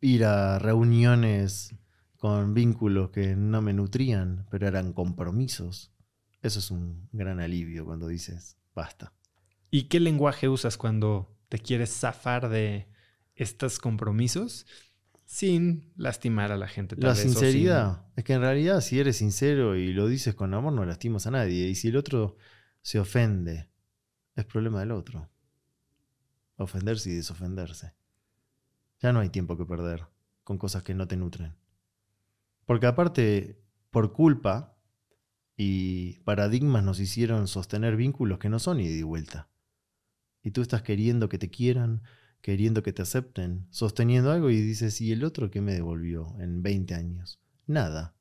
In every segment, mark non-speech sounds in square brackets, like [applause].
ir a reuniones con vínculos que no me nutrían, pero eran compromisos. Eso es un gran alivio cuando dices, basta. ¿Y qué lenguaje usas cuando te quieres zafar de estos compromisos sin lastimar a la gente? la sinceridad. Es que en realidad si eres sincero y lo dices con amor, no lastimas a nadie. Y si el otro se ofende, es problema del otro. Ofenderse y desofenderse. Ya no hay tiempo que perder con cosas que no te nutren. Porque aparte, por culpa y paradigmas nos hicieron sostener vínculos que no son ida y vuelta. Y tú estás queriendo que te quieran, queriendo que te acepten, sosteniendo algo y dices, ¿y el otro qué me devolvió en 20 años? Nada.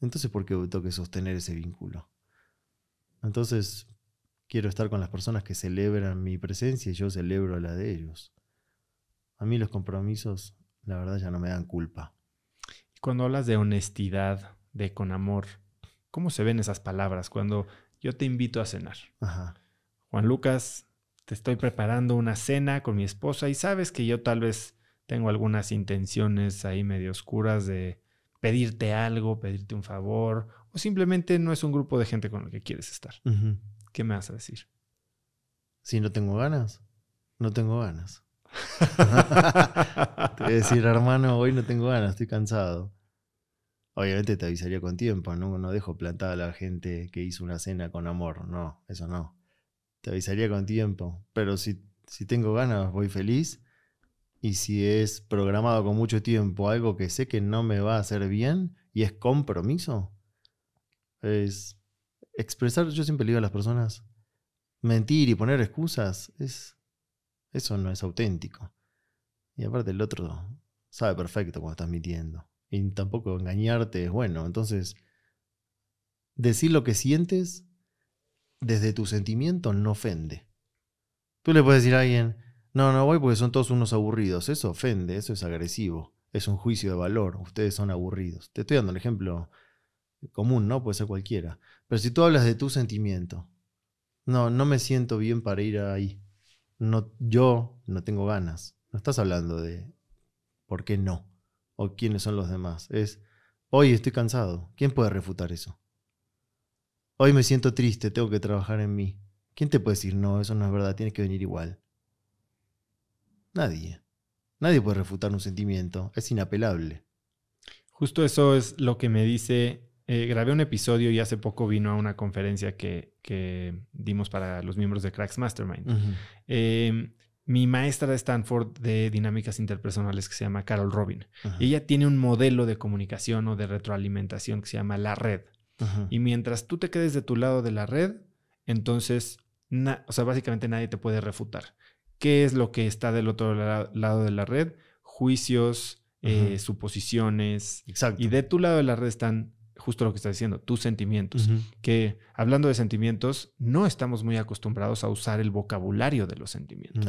Entonces, ¿por qué tengo que sostener ese vínculo? Entonces, quiero estar con las personas que celebran mi presencia y yo celebro la de ellos. A mí los compromisos, la verdad, ya no me dan culpa. Y cuando hablas de honestidad, de con amor, ¿cómo se ven esas palabras? Cuando yo te invito a cenar. Juan Lucas, te estoy preparando una cena con mi esposa y sabes que yo tal vez tengo algunas intenciones ahí medio oscuras de pedirte algo, pedirte un favor, o simplemente no es un grupo de gente con el que quieres estar. ¿Qué me vas a decir? Si no tengo ganas, no tengo ganas. [laughs] te voy a decir, hermano, hoy no tengo ganas, estoy cansado. Obviamente te avisaría con tiempo, ¿no? no dejo plantada a la gente que hizo una cena con amor, no, eso no. Te avisaría con tiempo, pero si, si tengo ganas, voy feliz. Y si es programado con mucho tiempo algo que sé que no me va a hacer bien y es compromiso, es expresar, yo siempre le digo a las personas, mentir y poner excusas es eso no es auténtico. Y aparte el otro sabe perfecto cuando estás mintiendo. Y tampoco engañarte es bueno. Entonces, decir lo que sientes desde tu sentimiento no ofende. Tú le puedes decir a alguien, no, no voy porque son todos unos aburridos. Eso ofende, eso es agresivo. Es un juicio de valor. Ustedes son aburridos. Te estoy dando el ejemplo común, ¿no? Puede ser cualquiera. Pero si tú hablas de tu sentimiento, no, no me siento bien para ir ahí no, yo no tengo ganas. No estás hablando de por qué no o quiénes son los demás. Es, hoy estoy cansado. ¿Quién puede refutar eso? Hoy me siento triste, tengo que trabajar en mí. ¿Quién te puede decir, no, eso no es verdad, tiene que venir igual? Nadie. Nadie puede refutar un sentimiento, es inapelable. Justo eso es lo que me dice eh, grabé un episodio y hace poco vino a una conferencia que, dimos para los miembros de Cracks Mastermind. Eh, mi maestra de Stanford de dinámicas interpersonales que se llama Carol Robin. Ella tiene un modelo de comunicación o de retroalimentación que se llama la red. Y mientras tú te quedes de tu lado de la red, entonces, o sea, básicamente nadie te puede refutar. ¿Qué es lo que está del otro lado de la red? Juicios, eh, suposiciones. Exacto. Y de tu lado de la red están justo lo que estás diciendo, tus sentimientos. Que hablando de sentimientos, no estamos muy acostumbrados a usar el vocabulario de los sentimientos.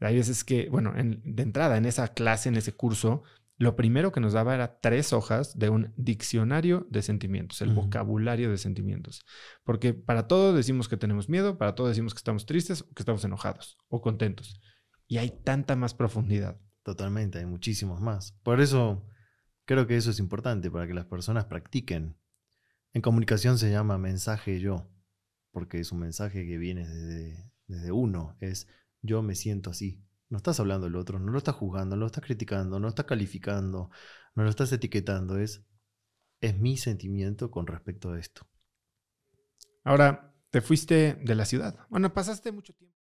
No. Hay veces que, bueno, de entrada, en esa clase, en ese curso, lo primero que nos daba era tres hojas de un diccionario de sentimientos, el vocabulario de sentimientos. Porque para todos decimos que tenemos miedo, para todos decimos que estamos tristes, o que estamos enojados o contentos. Y hay tanta más profundidad. Totalmente, hay muchísimos más. Por eso Creo que eso es importante para que las personas practiquen. En comunicación se llama mensaje yo, porque es un mensaje que viene desde, uno, es yo me siento así. No estás hablando del otro, no lo estás juzgando, no lo estás criticando, no lo estás calificando, no lo estás etiquetando, es, es mi sentimiento con respecto a esto. Ahora, te fuiste de la ciudad. Bueno, pasaste mucho tiempo.